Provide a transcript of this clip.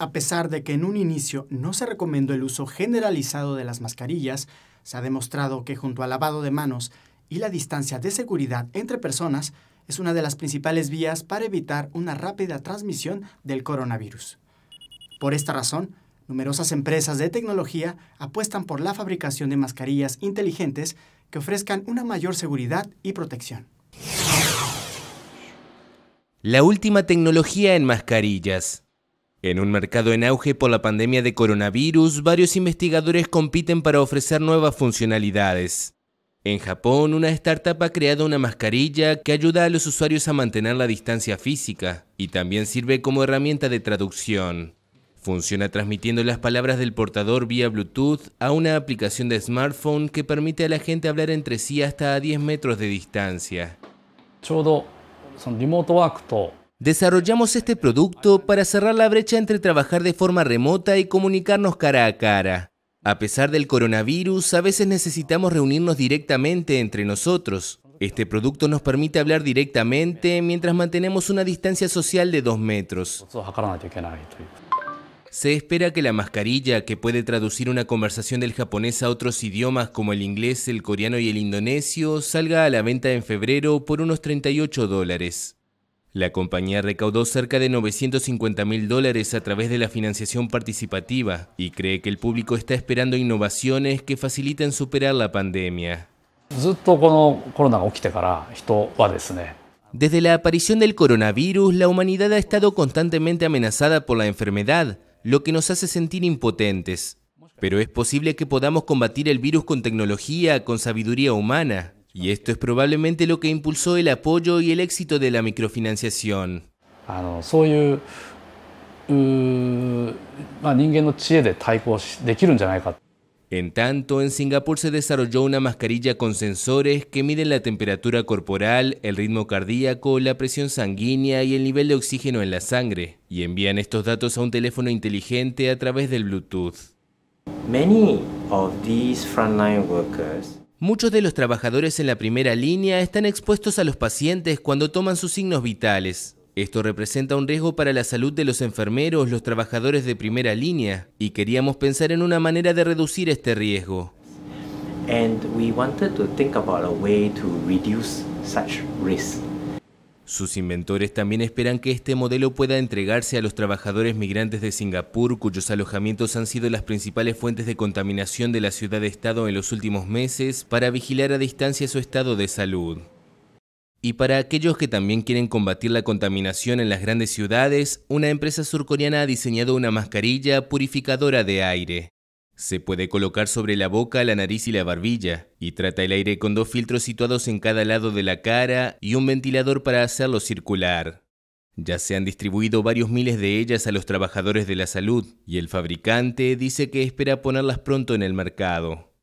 A pesar de que en un inicio no se recomendó el uso generalizado de las mascarillas, se ha demostrado que junto al lavado de manos y la distancia de seguridad entre personas es una de las principales vías para evitar una rápida transmisión del coronavirus. Por esta razón, numerosas empresas de tecnología apuestan por la fabricación de mascarillas inteligentes que ofrezcan una mayor seguridad y protección. La última tecnología en mascarillas. En un mercado en auge por la pandemia de coronavirus, varios investigadores compiten para ofrecer nuevas funcionalidades. En Japón, una startup ha creado una mascarilla que ayuda a los usuarios a mantener la distancia física y también sirve como herramienta de traducción. Funciona transmitiendo las palabras del portador vía Bluetooth a una aplicación de smartphone que permite a la gente hablar entre sí hasta a 10 metros de distancia. Desarrollamos este producto para cerrar la brecha entre trabajar de forma remota y comunicarnos cara a cara. A pesar del coronavirus, a veces necesitamos reunirnos directamente entre nosotros. Este producto nos permite hablar directamente mientras mantenemos una distancia social de dos metros. Se espera que la mascarilla, que puede traducir una conversación del japonés a otros idiomas como el inglés, el coreano y el indonesio, salga a la venta en febrero por unos 38 dólares. La compañía recaudó cerca de 950 mil dólares a través de la financiación participativa y cree que el público está esperando innovaciones que faciliten superar la pandemia. Desde la aparición del coronavirus, la humanidad ha estado constantemente amenazada por la enfermedad, lo que nos hace sentir impotentes. Pero es posible que podamos combatir el virus con tecnología, con sabiduría humana. Y esto es probablemente lo que impulsó el apoyo y el éxito de la microfinanciación. En tanto, en Singapur se desarrolló una mascarilla con sensores que miden la temperatura corporal, el ritmo cardíaco, la presión sanguínea y el nivel de oxígeno en la sangre, y envían estos datos a un teléfono inteligente a través del Bluetooth. Muchos de los trabajadores en la primera línea están expuestos a los pacientes cuando toman sus signos vitales. Esto representa un riesgo para la salud de los enfermeros, los trabajadores de primera línea, y queríamos pensar en una manera de reducir este riesgo. And we wanted to think about a way to reduce risk. Sus inventores también esperan que este modelo pueda entregarse a los trabajadores migrantes de Singapur, cuyos alojamientos han sido las principales fuentes de contaminación de la ciudad-estado en los últimos meses, para vigilar a distancia su estado de salud. Y para aquellos que también quieren combatir la contaminación en las grandes ciudades, una empresa surcoreana ha diseñado una mascarilla purificadora de aire. Se puede colocar sobre la boca, la nariz y la barbilla, y trata el aire con dos filtros situados en cada lado de la cara y un ventilador para hacerlo circular. Ya se han distribuido varios miles de ellas a los trabajadores de la salud, y el fabricante dice que espera ponerlas pronto en el mercado.